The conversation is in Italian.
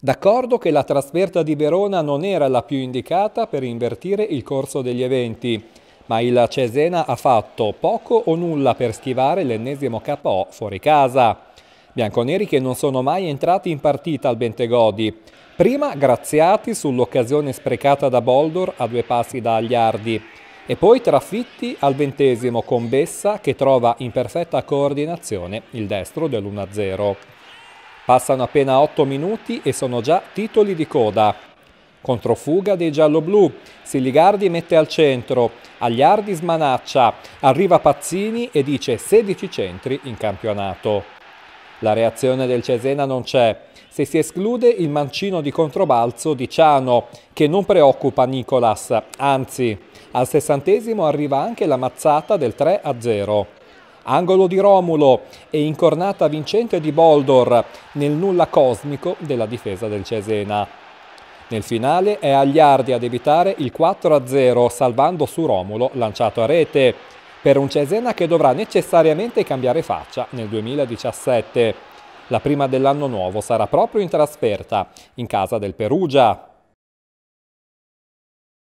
D'accordo che la trasferta di Verona non era la più indicata per invertire il corso degli eventi, ma il Cesena ha fatto poco o nulla per schivare l'ennesimo KO fuori casa. Bianconeri che non sono mai entrati in partita al Bentegodi. Prima graziati sull'occasione sprecata da Boldor a due passi da Agliardi e poi trafitti al ventesimo con Bessa che trova in perfetta coordinazione il destro dell'1-0. Passano appena 8 minuti e sono già titoli di coda. Controfuga dei gialloblu, Siligardi mette al centro, Agliardi smanaccia, arriva Pazzini e dice 16 centri in campionato. La reazione del Cesena non c'è, se si esclude il mancino di controbalzo di Ciano, che non preoccupa Nicolas, anzi, al sessantesimo arriva anche la mazzata del 3-0. Angolo di Romulo e incornata vincente di Boldor nel nulla cosmico della difesa del Cesena. Nel finale è Agliardi ad evitare il 4-0 salvando su Romulo lanciato a rete per un Cesena che dovrà necessariamente cambiare faccia nel 2017. La prima dell'anno nuovo sarà proprio in trasferta, in casa del Perugia.